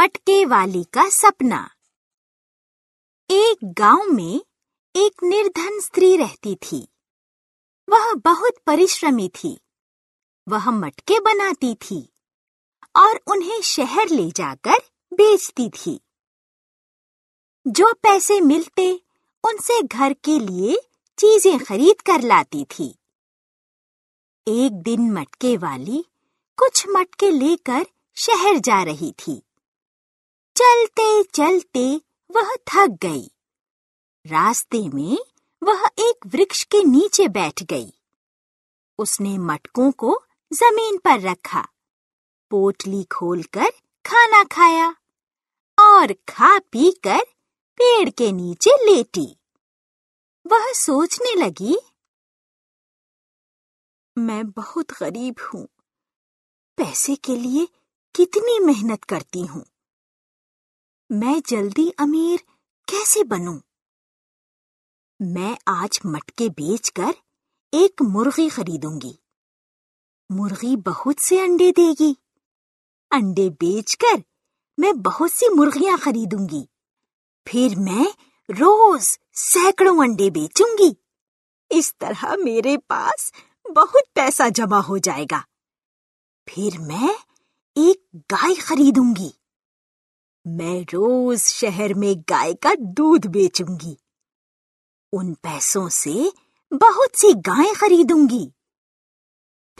मटके वाली का सपना एक गांव में एक निर्धन स्त्री रहती थी वह बहुत परिश्रमी थी वह मटके बनाती थी और उन्हें शहर ले जाकर बेचती थी जो पैसे मिलते उनसे घर के लिए चीजें खरीद कर लाती थी एक दिन मटके वाली कुछ मटके लेकर शहर जा रही थी चलते चलते वह थक गई रास्ते में वह एक वृक्ष के नीचे बैठ गई उसने मटकों को जमीन पर रखा पोटली खोलकर खाना खाया और खा पी कर पेड़ के नीचे लेटी वह सोचने लगी मैं बहुत गरीब हूँ पैसे के लिए कितनी मेहनत करती हूँ मैं जल्दी अमीर कैसे बनूं? मैं आज मटके बेचकर एक मुर्गी खरीदूंगी मुर्गी बहुत से अंडे देगी अंडे बेचकर मैं बहुत सी मुर्गियां खरीदूंगी फिर मैं रोज सैकड़ों अंडे बेचूंगी इस तरह मेरे पास बहुत पैसा जमा हो जाएगा फिर मैं एक गाय खरीदूंगी मैं रोज शहर में गाय का दूध बेचूंगी उन पैसों से बहुत सी गाय खरीदूंगी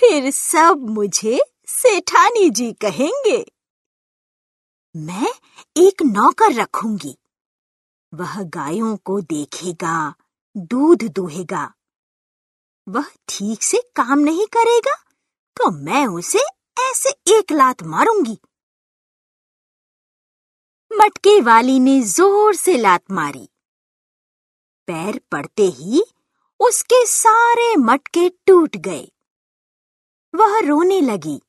फिर सब मुझे सेठानी जी कहेंगे मैं एक नौकर रखूंगी वह गायों को देखेगा दूध दूहेगा वह ठीक से काम नहीं करेगा तो मैं उसे ऐसे एक लात मारूंगी मटके वाली ने जोर से लात मारी पैर पड़ते ही उसके सारे मटके टूट गए वह रोने लगी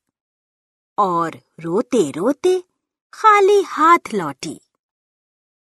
और रोते रोते खाली हाथ लौटी